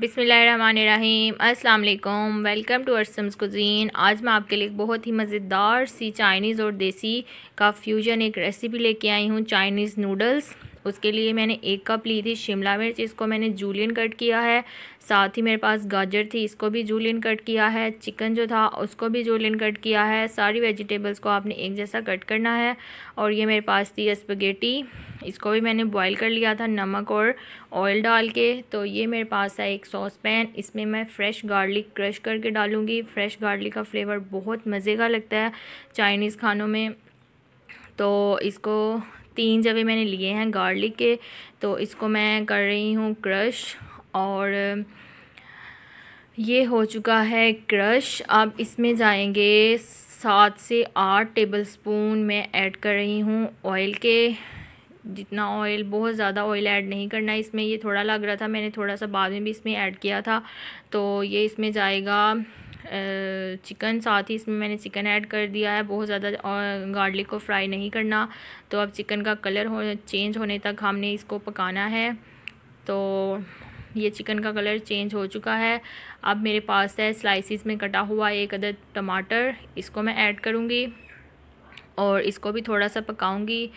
बिसमीम अस्सलाम वालेकुम वेलकम टू अरसम्स कुजीन आज मैं आपके लिए बहुत ही मज़ेदार सी चाइनीज़ और देसी का फ्यूजन एक रेसिपी लेके आई हूँ चाइनीज़ नूडल्स उसके लिए मैंने एक कप ली थी शिमला मिर्च इसको मैंने जूलियन कट किया है साथ ही मेरे पास गाजर थी इसको भी जूलियन कट किया है चिकन जो था उसको भी जूलियन कट किया है सारी वेजिटेबल्स को आपने एक जैसा कट करना है और ये मेरे पास थी स्पगेटी इसको भी मैंने बॉईल कर लिया था नमक और ऑयल डाल के तो ये मेरे पास है एक सॉस पैन इसमें मैं फ्रेश गार्लिक क्रश करके डालूँगी फ्रेश गार्लिक का फ्लेवर बहुत मज़े का लगता है चाइनीज़ खानों में तो इसको तीन जवे मैंने लिए हैं गार्लिक के तो इसको मैं कर रही हूँ क्रश और ये हो चुका है क्रश अब इसमें जाएंगे सात से आठ टेबल स्पून मैं ऐड कर रही हूँ ऑयल के जितना ऑयल बहुत ज़्यादा ऑयल ऐड नहीं करना इसमें ये थोड़ा लग रहा था मैंने थोड़ा सा बाद में भी इसमें ऐड किया था तो ये इसमें जाएगा चिकन साथ ही इसमें मैंने चिकन ऐड कर दिया है बहुत ज़्यादा गार्लिक को फ्राई नहीं करना तो अब चिकन का कलर हो चेंज होने तक हमने इसको पकाना है तो ये चिकन का कलर चेंज हो चुका है अब मेरे पास है स्लाइसिस में कटा हुआ एक अदद टमाटर इसको मैं ऐड करूँगी और इसको भी थोड़ा सा पकाऊँगी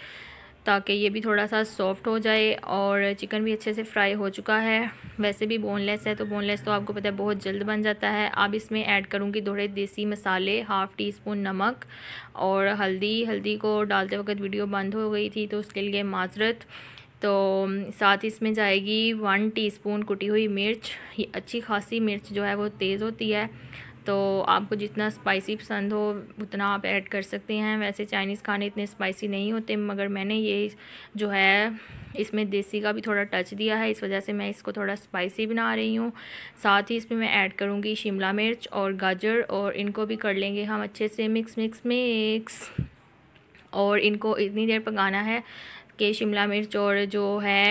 ताकि ये भी थोड़ा सा सॉफ्ट हो जाए और चिकन भी अच्छे से फ्राई हो चुका है वैसे भी बोनलेस है तो बोनलेस तो आपको पता है बहुत जल्द बन जाता है अब इसमें ऐड करूँगी थोड़े देसी मसाले हाफ़ टी स्पून नमक और हल्दी हल्दी को डालते वक्त वीडियो बंद हो गई थी तो उसके लिए माजरत तो साथ ही इसमें जाएगी वन टीस्पून कुटी हुई मिर्च ये अच्छी खासी मिर्च जो है वो तेज़ होती है तो आपको जितना स्पाइसी पसंद हो उतना आप ऐड कर सकते हैं वैसे चाइनीज़ खाने इतने स्पाइसी नहीं होते मगर मैंने ये जो है इसमें देसी का भी थोड़ा टच दिया है इस वजह से मैं इसको थोड़ा स्पाइसी बना रही हूँ साथ ही इसमें मैं ऐड करूँगी शिमला मिर्च और गाजर और इनको भी कर लेंगे हम अच्छे से मिक्स मिक्स मिक्स और इनको इतनी देर पकाना है कि शिमला मिर्च और जो है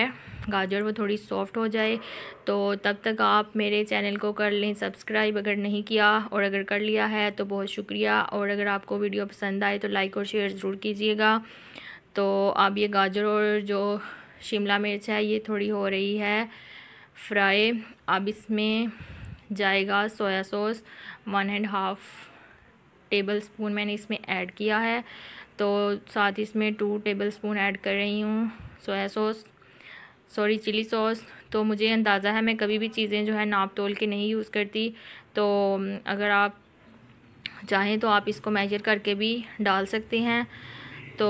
गाजर वो थोड़ी सॉफ्ट हो जाए तो तब तक आप मेरे चैनल को कर लें सब्सक्राइब अगर नहीं किया और अगर कर लिया है तो बहुत शुक्रिया और अगर आपको वीडियो पसंद आए तो लाइक और शेयर ज़रूर कीजिएगा तो आप ये गाजर और जो शिमला मिर्च है ये थोड़ी हो रही है फ्राई अब इसमें जाएगा soya sauce one and half tablespoon मैंने इसमें ऐड किया है तो साथ इसमें टू टेबल स्पून ऐड कर रही हूँ soya sauce sorry chilli sauce तो मुझे अंदाज़ा है मैं कभी भी चीज़ें जो है नाप तोल के नहीं यूज़ करती तो अगर आप चाहें तो आप इसको मेजर करके भी डाल सकते हैं तो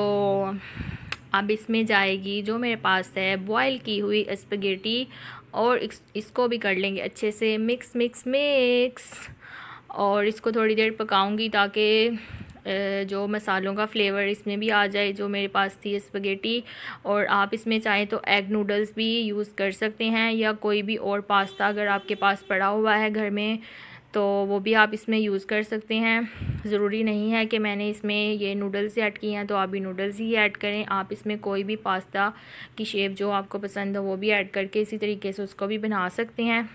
अब इसमें जाएगी जो मेरे पास है बॉयल की हुई स्पगेटी और इस, इसको भी कर लेंगे अच्छे से मिक्स मिक्स मिक्स और इसको थोड़ी देर पकाऊंगी ताकि जो मसालों का फ्लेवर इसमें भी आ जाए जो मेरे पास थी स्पगेटी और आप इसमें चाहें तो एग नूडल्स भी यूज़ कर सकते हैं या कोई भी और पास्ता अगर आपके पास पड़ा हुआ है घर में तो वो भी आप इसमें यूज़ कर सकते हैं ज़रूरी नहीं है कि मैंने इसमें ये नूडल्स ऐड किए हैं तो आप भी नूडल्स ही ऐड करें आप इसमें कोई भी पास्ता की शेप जो आपको पसंद हो वो भी ऐड करके इसी तरीके से उसको भी बना सकते हैं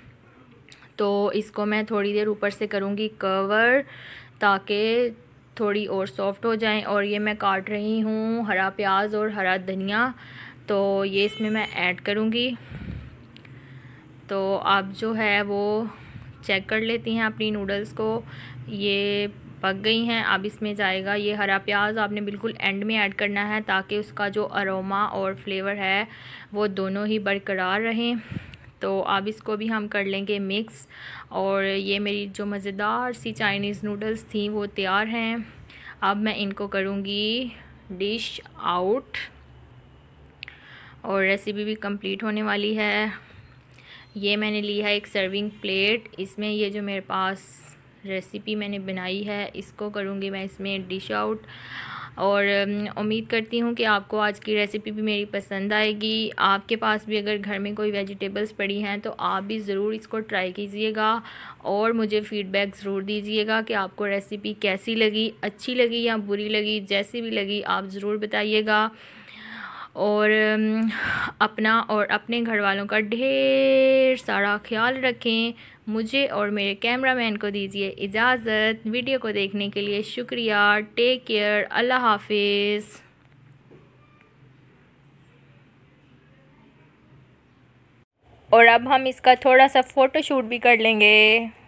तो इसको मैं थोड़ी देर ऊपर से करूँगी कवर ताकि थोड़ी और सॉफ्ट हो जाएं और ये मैं काट रही हूँ हरा प्याज और हरा धनिया तो ये इसमें मैं ऐड करूँगी तो आप जो है वो चेक कर लेती हैं अपनी नूडल्स को ये पक गई हैं अब इसमें जाएगा ये हरा प्याज आपने बिल्कुल एंड में ऐड करना है ताकि उसका जो अरोमा और फ्लेवर है वो दोनों ही बरकरार रहें तो अब इसको भी हम कर लेंगे मिक्स और ये मेरी जो मज़ेदार सी चाइनीज़ नूडल्स थी वो तैयार हैं अब मैं इनको करूँगी डिश आउट और रेसिपी भी कंप्लीट होने वाली है ये मैंने ली है एक सर्विंग प्लेट इसमें ये जो मेरे पास रेसिपी मैंने बनाई है इसको करूँगी मैं इसमें डिश आउट और उम्मीद करती हूँ कि आपको आज की रेसिपी भी मेरी पसंद आएगी आपके पास भी अगर घर में कोई वेजिटेबल्स पड़ी हैं तो आप भी ज़रूर इसको ट्राई कीजिएगा और मुझे फ़ीडबैक ज़रूर दीजिएगा कि आपको रेसिपी कैसी लगी अच्छी लगी या बुरी लगी जैसी भी लगी आप ज़रूर बताइएगा और अपना और अपने घर वालों का ढेर सारा ख्याल रखें मुझे और मेरे कैमरामैन को दीजिए इजाज़त वीडियो को देखने के लिए शुक्रिया टेक केयर अल्लाह हाफिज़ और अब हम इसका थोड़ा सा फ़ोटोशूट भी कर लेंगे